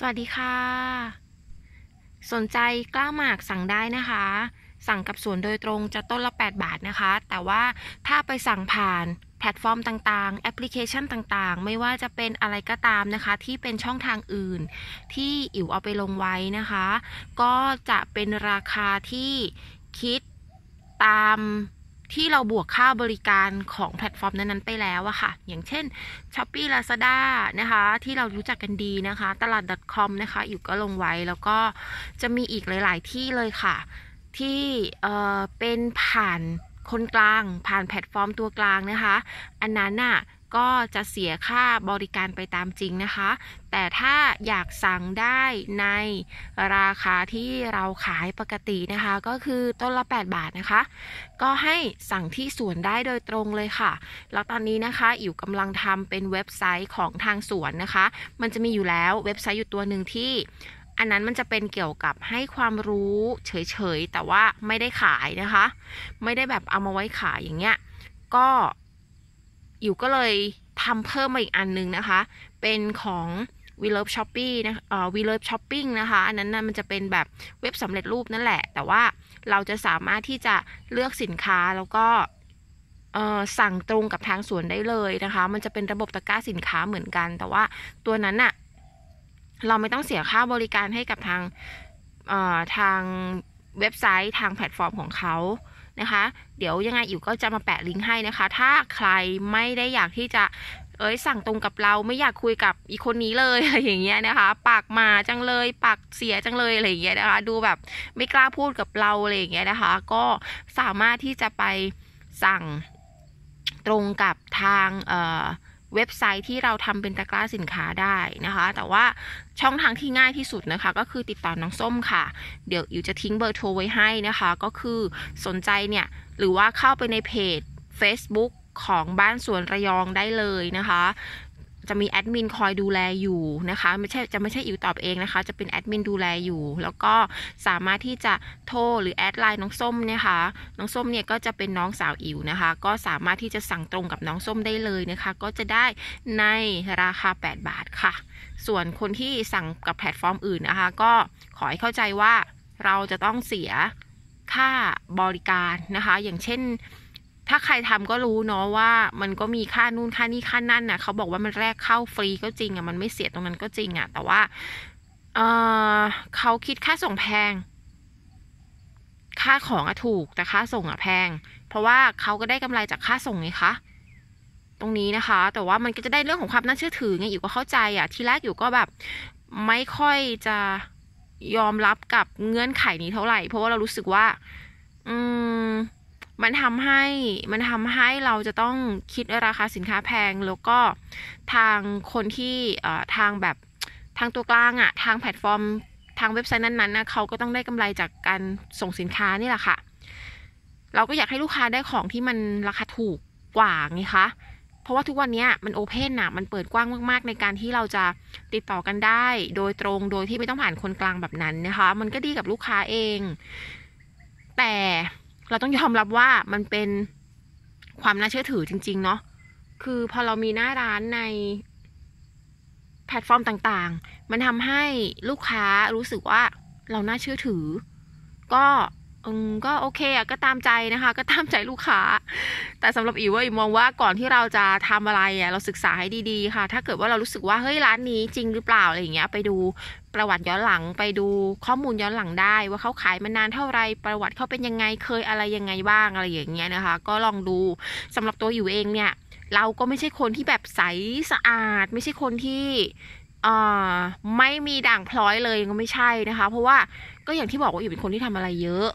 สวัสดีค่ะ สนใจกล้าหมากสั่งได้นะคะ สั่งกับสวนโดยตรงจะต้นละ 8 บาทนะคะ แต่ว่าถ้าไปสั่งผ่านแพลตฟอร์มต่างๆ แอปพลิเคชันต่างๆ ไม่ว่าจะเป็นอะไรก็ตามนะคะ ที่เป็นช่องทางอื่นที่อิ๋วเอาไปลงไว้นะคะ ก็จะเป็นราคาที่คิดตามที่เราบวกค่าบริการของแพลตฟอร์มนั้นๆไปแล้วอะค่ะ อย่างเช่น s h อป e e Lazada นะคะ ที่เรารู้จักกันดีนะคะตลาด .com นะคะ อยู่ก็ลงไว้ แล้วก็จะมีอีกหลาย ๆ ที่เลยค่ะ ที่ เอ่อ เป็นผ่านคนกลาง ผ่านแพลตฟอร์มตัวกลางนะคะอันนั้นอะก็จะเสียค่าบริการไปตามจริงนะคะ แต่ถ้าอยากสั่งได้ในราคาที่เราขายปกตินะคะ ก็คือต้นละ 8 บาทนะคะ ก็ให้สั่งที่สวนได้โดยตรงเลยค่ะ แล้วตอนนี้นะคะอยู่กำลังทำเป็นเว็บไซต์ของทางสวนนะคะ มันจะมีอยู่แล้วเว็บไซต์อยู่ตัวหนึ่งที่ อันนั้นมันจะเป็นเกี่ยวกับให้ความรู้เฉยๆ แต่ว่าไม่ได้ขายนะคะ ไม่ได้แบบเอามาไว้ขายอย่างเงี้ย ก็อยู่ก็เลยทำเพิ่มมาอีกอันนึงนะคะ เป็นของวีเลิฟช้อปปี้นะเอ่อวีเลิฟช้อปปิ้งนะคะ อันนั้นนะมันจะเป็นแบบเว็บสำเร็จรูปนั่นแหละ แต่ว่าเราจะสามารถที่จะเลือกสินค้าแล้วก็สั่งตรงกับทางสวนได้เลยนะคะ มันจะเป็นระบบตะกร้าสินค้าเหมือนกัน แต่ว่าตัวนั้นน่ะเราไม่ต้องเสียค่าบริการให้กับทางทางเว็บไซต์ ทางแพลตฟอร์มของเขานะคะเดี๋ยวยังไงอิ๋วก็จะมาแปะลิงก์ให้นะคะ ถ้าใครไม่ได้อยากที่จะ เอ้ย สั่งตรงกับเราไม่อยากคุยกับอีคนนี้เลยอะไรอย่างเงี้ยนะคะ ปากมาจังเลยปากเสียจังเลยอะไรอย่างเงี้ยนะคะดูแบบไม่กล้าพูดกับเราอะไรอย่างเงี้ยนะคะ ก็สามารถที่จะไปสั่งตรงกับทางเอ่อเว็บไซต์ที่เราทำเป็นตะกร้าสินค้าได้นะคะ แต่ว่าช่องทางที่ง่ายที่สุดนะคะ ก็คือติดต่อน้องส้มค่ะ เดี๋ยวอยู่จะทิ้งเบอร์โทรไว้ให้นะคะ ก็คือสนใจเนี่ยหรือว่าเข้าไปในเพจ Facebook ของบ้านสวนระยองได้เลยนะคะจะมีแอดมินคอยดูแลอยู่นะคะไม่ใช่จะไม่ใช่อิ๋วตอบเองนะคะ จะเป็นแอดมินดูแลอยู่ แล้วก็สามารถที่จะโทรหรือแอดไลน์น้องส้มนะคะน้องส้มเนี่ยก็จะเป็นน้องสาวอิ๋วนะคะก็สามารถที่จะสั่งตรงกับน้องส้มได้เลยนะคะก็จะได้ในราคา 8 บาทค่ะ ส่วนคนที่สั่งกับแพลตฟอร์มอื่นนะคะก็ขอให้เข้าใจว่าเราจะต้องเสียค่าบริการนะคะ อย่างเช่นถ้าใครทำก็รู้เนาะว่ามันก็มีค่านู่นค่านี่ค่านั่นนะ่ะ เขาบอกว่ามันแรกเข้าฟรีก็จริงอะ่ะมันไม่เสียตรงนั้นก็จริงอะ่ะ แต่ว่า เออเขาคิดค่าส่งแพง ค่าของอะถูกแต่ค่าส่งอะแพง เพราะว่าเขาก็ได้กำไรจากค่าส่งไงคะตรงนี้นะคะ แต่ว่ามันก็จะได้เรื่องของความน่าเชื่อถือไงอยู่ก็เข้าใจอะ่ะทีแรกอยู่ก็แบบไม่ค่อยจะยอมรับกับเงื่อนไขนี้เท่าไหร่ เพราะว่าเรารู้สึกว่า อืมมันทำให้มันทำให้เราจะต้องคิดราคาสินค้าแพงแล้วก็ทางคนที่ทางแบบทางตัวกลางอะทางแพลตฟอร์มทางเว็บไซต์นั้นๆนะเขาก็ต้องได้กำไรจากการส่งสินค้านี่แหละค่ะ เราก็อยากให้ลูกค้าได้ของที่มันราคาถูกกว่าไงคะเพราะว่าทุกวันนี้มันโอเพนอะมันเปิดกว้างมากๆในการที่เราจะติดต่อกันได้ โดยตรงโดยที่ไม่ต้องผ่านคนกลางแบบนั้นนะคะมันก็ดีกับลูกค้าเอง แต่เราต้องยอมรับว่ามันเป็นความน่าเชื่อถือจริง ๆ เนาะคือพอเรามีหน้าร้านในแพลตฟอร์มต่างๆ มันทำให้ลูกค้ารู้สึกว่าเราน่าเชื่อถือ ก็ก็โอเคอ่ะก็ตามใจนะคะก็ตามใจลูกค้า แต่สำหรับอีว่าอีมองว่าก่อนที่เราจะทำอะไรอะเราศึกษาให้ดีๆค่ะถ้าเกิดว่าเรารู้สึกว่าเฮ้ยร้านนี้จริงหรือเปล่าอะไรอย่างเงี้ยไปดูประวัติย้อนหลัง ไปดูข้อมูลย้อนหลังได้ ว่าเขาขายมานานเท่าไรประวัติเขาเป็นยังไงเคยอะไรยังไงบ้างอะไรอย่างเงี้ยนะคะก็ลองดูสำหรับตัวอยู่เองเนี่ยเราก็ไม่ใช่คนที่แบบใสสะอาด ไม่ใช่คนที่ไม่มีด่างพลอยเลยก็ไม่ใช่นะคะเพราะว่าก็อย่างที่บอกว่าอยู่เป็นคนที่ทำอะไรเยอะ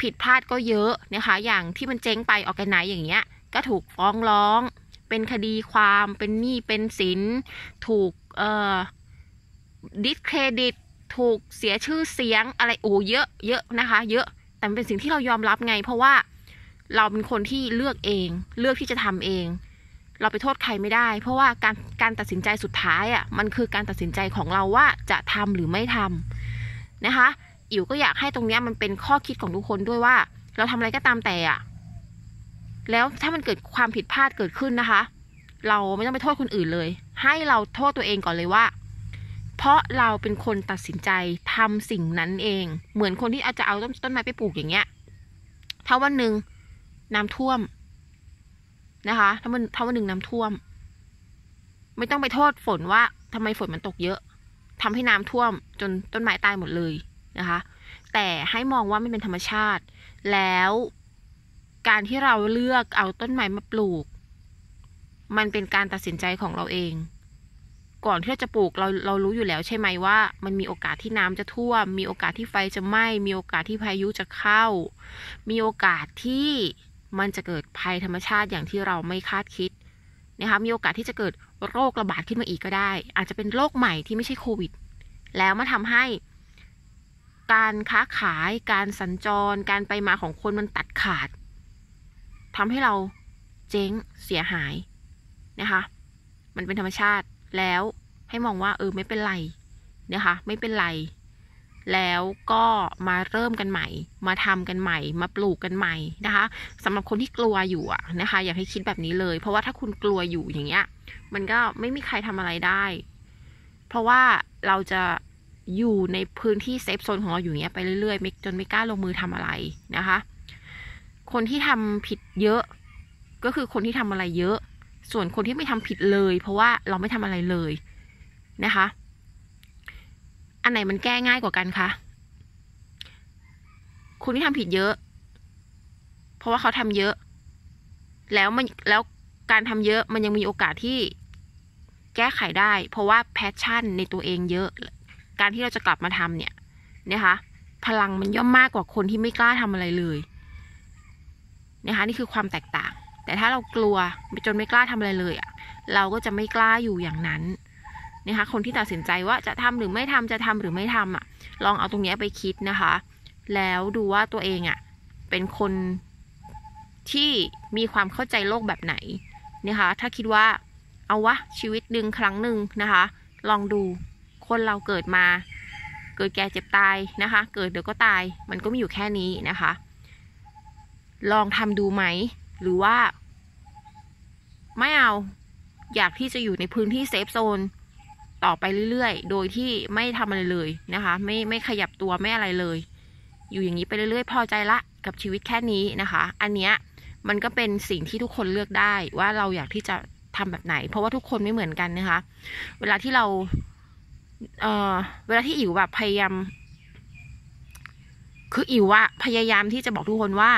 ผิดพลาดก็เยอะนะคะ อย่างที่มันเจ๊งไป ออกไกไหนอย่างเงี้ย ก็ถูกฟ้องร้อง เป็นคดีความเป็นหนี้ เป็นสินถูกเอ่อดิสเครดิต ถูกเสียชื่อเสียงอะไรโอ้เยอะเยอะนะคะ เยอะ แต่เป็นสิ่งที่เรายอมรับไง เพราะว่าเราเป็นคนที่เลือกเอง เลือกที่จะทำเอง เราไปโทษใครไม่ได้ เพราะว่าการการตัดสินใจสุดท้ายอะ่ะ มันคือการตัดสินใจของเราว่าจะทำหรือไม่ทำนะคะอิ๋วก็อยากให้ตรงเนี้ยมันเป็นข้อคิดของทุกคนด้วยว่า เราทำอะไรก็ตามแต่อ่ะ แล้วถ้ามันเกิดความผิดพลาดเกิดขึ้นนะคะ เราไม่ต้องไปโทษคนอื่นเลย ให้เราโทษตัวเองก่อนเลยว่า เพราะเราเป็นคนตัดสินใจทำสิ่งนั้นเอง เหมือนคนที่อาจจะเอาต้นต้นไม้ไปปลูกอย่างเงี้ยถ้าวันหนึ่งน้ำท่วมนะคะ ถ้ามันถ้าวันหนึ่งน้ำท่วม ไม่ต้องไปโทษฝนว่า ทำไมฝนมันตกเยอะ ทำให้น้ำท่วมจนต้นไม้ตายหมดเลยนะคะแต่ให้มองว่ามันเป็นธรรมชาติ แล้วการที่เราเลือกเอาต้นไม้มาปลูก มันเป็นการตัดสินใจของเราเอง ก่อนที่เราจะปลูกเราเรารู้อยู่แล้วใช่ไหมว่า มันมีโอกาสที่น้ำจะท่วม มีโอกาสที่ไฟจะไหม้มีโอกาสที่พายุจะเข้า มีโอกาสที่มันจะเกิดภัยธรรมชาติอย่างที่เราไม่คาดคิดนะคะ มีโอกาสที่จะเกิดโรคระบาดขึ้นมาอีกก็ได้ อาจจะเป็นโรคใหม่ที่ไม่ใช่โควิด แล้วมาทำให้การค้าขายการสัญจรการไปมาของคนมันตัดขาดทำให้เราเจ๊งเสียหายนะคะมันเป็นธรรมชาติแล้วให้มองว่าเออไม่เป็นไรนะคะไม่เป็นไร แล้วก็มาเริ่มกันใหม่ มาทำกันใหม่ มาปลูกกันใหม่นะคะสำหรับคนที่กลัวอยู่นะคะอยากให้คิดแบบนี้เลย เพราะว่าถ้าคุณกลัวอยู่อย่างเงี้ย มันก็ไม่มีใครทำอะไรได้ เพราะว่าเราจะอยู่ในพื้นที่เซฟโซนของเราอยู่เงี้ยไปเรื่อยๆจนไม่กล้าลงมือทำอะไรนะคะคนที่ทำผิดเยอะ ก็คือคนที่ทำอะไรเยอะ ส่วนคนที่ไม่ทำผิดเลย เพราะว่าเราไม่ทำอะไรเลยนะคะอันไหนมันแก้ง่ายกว่ากันคะ คนที่ทำผิดเยอะ เพราะว่าเขาทำเยอะ แล้วมันแล้วการทำเยอะมันยังมีโอกาสที่แก้ไขได้ เพราะว่าแพชชั่นในตัวเองเยอะการที่เราจะกลับมาทำเนี่ยนะคะพลังมันย่อมมากกว่าคนที่ไม่กล้าทำอะไรเลยนะคะนี่คือความแตกต่าง แต่ถ้าเรากลัวจนไม่กล้าทำอะไรเลยอะ่ะ เราก็จะไม่กล้าอยู่อย่างนั้นนะคะคนที่ตัดสินใจว่าจะทำหรือไม่ทำจะทำหรือไม่ทำอ่ะ ลองเอาตรงนี้ไปคิดนะคะ แล้วดูว่าตัวเองอ่ะเป็นคนที่มีความเข้าใจโลกแบบไหนนะคะถ้าคิดว่าเอาวะชีวิตดึงครั้งหนึ่งนะคะ ลองดูคนเราเกิดมา เกิดแก่เจ็บตายนะคะ เกิดเดี๋ยวก็ตาย มันก็มีอยู่แค่นี้นะคะ ลองทำดูไหม หรือว่า ไม่เอา อยากที่จะอยู่ในพื้นที่เซฟโซนต่อไปเรื่อยๆ โดยที่ไม่ทำอะไรเลยนะคะ ไม่ไม่ขยับตัวไม่อะไรเลย อยู่อย่างนี้ไปเรื่อยๆ พอใจละกับชีวิตแค่นี้นะคะ อันเนี้ยมันก็เป็นสิ่งที่ทุกคนเลือกได้ ว่าเราอยากที่จะทำแบบไหน เพราะว่าทุกคนไม่เหมือนกันนะคะ เวลาที่เราเออเวลาที่อิ๋วแบบพยายาม คืออิ๋วอะพยายามที่จะบอกทุกคนว่า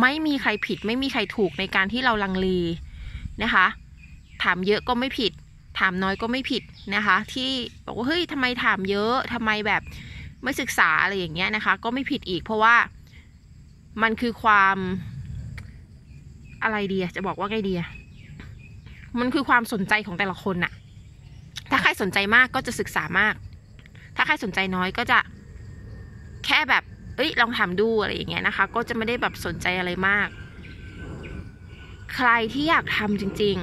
ไม่มีใครผิดไม่มีใครถูกในการที่เราลังเลนะคะ ถามเยอะก็ไม่ผิด ถามน้อยก็ไม่ผิดนะคะ ที่บอกว่าเฮ้ยทำไมถามเยอะทำไมแบบไม่ศึกษาอะไรอย่างเงี้ยนะคะ ก็ไม่ผิดอีกเพราะว่ามันคือความ อะไรดีจะบอกว่าไงดีมันคือความสนใจของแต่ละคนอะสนใจมากก็จะศึกษามาก ถ้าใครสนใจน้อยก็จะแค่แบบ เอ้ยลองถามดูอะไรอย่างเงี้ยนะคะ ก็จะไม่ได้แบบสนใจอะไรมาก ใครที่อยากทำจริง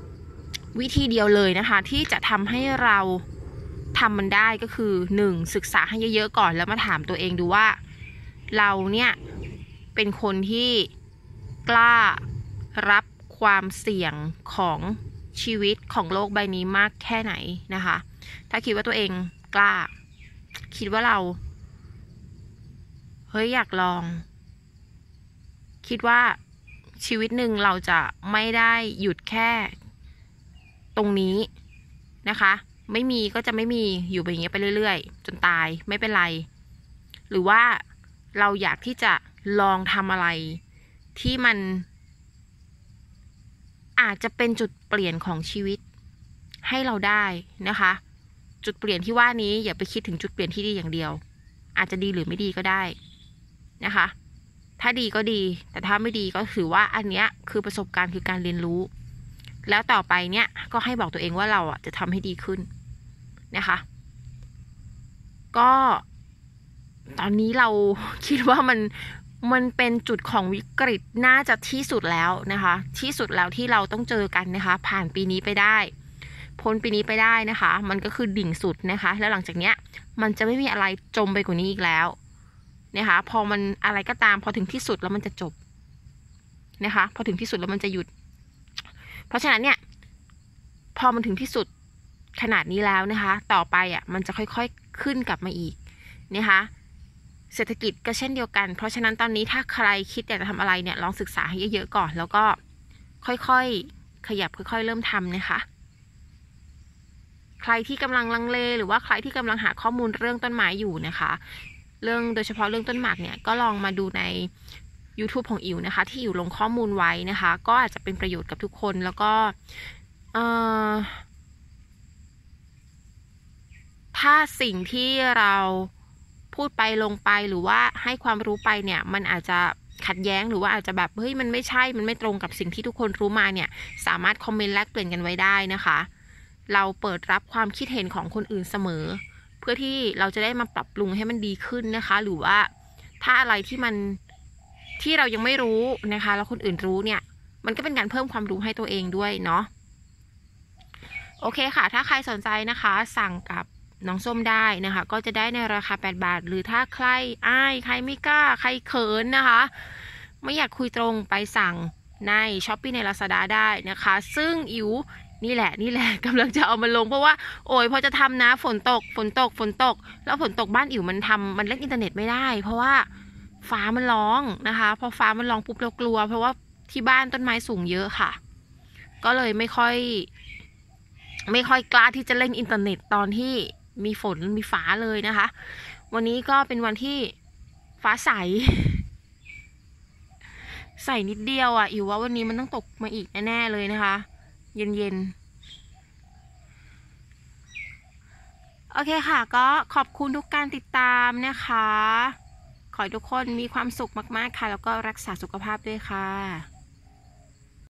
ๆ วิธีเดียวเลยนะคะ ที่จะทำให้เราทำมันได้ก็คือหนึ่งศึกษาให้เยอะๆก่อนแล้วมาถามตัวเองดูว่า เราเนี่ยเป็นคนที่กล้ารับความเสี่ยงของชีวิตของโลกใบนี้มากแค่ไหนนะคะ ถ้าคิดว่าตัวเองกล้า คิดว่าเรา เฮ้ยอยากลอง คิดว่าชีวิตหนึ่งเราจะไม่ได้หยุดแค่ตรงนี้นะคะ ไม่มีก็จะไม่มีอยู่แบบนี้ไปเรื่อย ๆ จนตายไม่เป็นไร หรือว่าเราอยากที่จะลองทำอะไรที่มันอาจจะเป็นจุดเปลี่ยนของชีวิตให้เราได้นะคะ จุดเปลี่ยนที่ว่านี้อย่าไปคิดถึงจุดเปลี่ยนที่ดีอย่างเดียว อาจจะดีหรือไม่ดีก็ได้นะคะถ้าดีก็ดีแต่ถ้าไม่ดีก็ถือว่าอันเนี้ยคือประสบการณ์คือการเรียนรู้ แล้วต่อไปเนี้ยก็ให้บอกตัวเองว่าเราอ่ะจะทำให้ดีขึ้น นะคะก็ ตอนนี้เราคิดว่ามันมันเป็นจุดของวิกฤตน่าจะที่สุดแล้วนะคะ ที่สุดแล้วที่เราต้องเจอกันนะคะ ผ่านปีนี้ไปได้ พ้นปีนี้ไปได้นะคะ มันก็คือดิ่งสุดนะคะ แล้วหลังจากเนี้ยมันจะไม่มีอะไรจมไปกว่านี้อีกแล้วนะคะ พอมันอะไรก็ตามพอถึงที่สุดแล้วมันจะจบ นะคะ พอถึงที่สุดแล้วมันจะหยุด เพราะฉะนั้นเนี่ย พอมันถึงที่สุดขนาดนี้แล้วนะคะ ต่อไปอ่ะมันจะค่อยๆขึ้นกลับมาอีกนะคะเศรษฐกิจก็เช่นเดียวกัน เพราะฉะนั้นตอนนี้ถ้าใครคิดอยากจะทำอะไรเนี่ย ลองศึกษาให้เยอะๆก่อน แล้วก็ค่อยๆขยับค่อยๆเริ่มทำนะคะ ใครที่กำลังลังเล หรือว่าใครที่กำลังหาข้อมูลเรื่องต้นไม้อยู่นะคะ เรื่องโดยเฉพาะเรื่องต้นหมากเนี่ย ก็ลองมาดูใน YouTube ของอิ๋วนะคะ ที่อยู่ลงข้อมูลไว้นะคะ ก็อาจจะเป็นประโยชน์กับทุกคน แล้วก็ถ้าสิ่งที่เราพูดไปลงไปหรือว่าให้ความรู้ไปเนี่ย มันอาจจะขัดแย้งหรือว่าอาจจะแบบเฮ้ยมันไม่ใช่มันไม่ตรงกับสิ่งที่ทุกคนรู้มาเนี่ย สามารถคอมเมนต์แลกเปลี่ยนกันไว้ได้นะคะ เราเปิดรับความคิดเห็นของคนอื่นเสมอ เพื่อที่เราจะได้มาปรับปรุงให้มันดีขึ้นนะคะ หรือว่าถ้าอะไรที่มันที่เรายังไม่รู้นะคะแล้วคนอื่นรู้เนี่ย มันก็เป็นการเพิ่มความรู้ให้ตัวเองด้วยเนาะโอเคค่ะ ถ้าใครสนใจนะคะ สั่งกับน้องส้มได้นะคะ ก็จะได้ในราคา 8 บาทหรือถ้าใครอายใครไม่กล้า ใครเขินนะคะ ไม่อยากคุยตรงไปสั่งในช้อปปี้ในาซาด้าได้นะคะ ซึ่งอิ๋วนี่แหละ นี่แหละกำลังจะเอามันลง เพราะว่าโอ้ยพอจะทำนะฝนตก ฝนตกฝนตก แล้วฝนตกบ้านอิ๋วมันทำมันเล่นอินเทอร์เน็ตไม่ได้ เพราะว่าฟ้ามันร้องนะคะ พอฟ้ามันร้องปุ๊บเรากลัว เพราะว่าที่บ้านต้นไม้สูงเยอะค่ะ ก็เลยไม่ค่อย ไม่ค่อยกล้าที่จะเล่นอินเทอร์เน็ตตอนที่มีฝนมีฟ้าเลยนะคะ วันนี้ก็เป็นวันที่ฟ้าใส ใสนิดเดียวอะ่ะอยู่ว่าวันนี้มันต้องตกมาอีกแน่ ๆ เลยนะคะ เย็นๆ โอเคค่ะก็ขอบคุณทุกการติดตามนะคะ ขอให้ทุกคนมีความสุขมากๆค่ะ แล้วก็รักษาสุขภาพด้วยค่ะ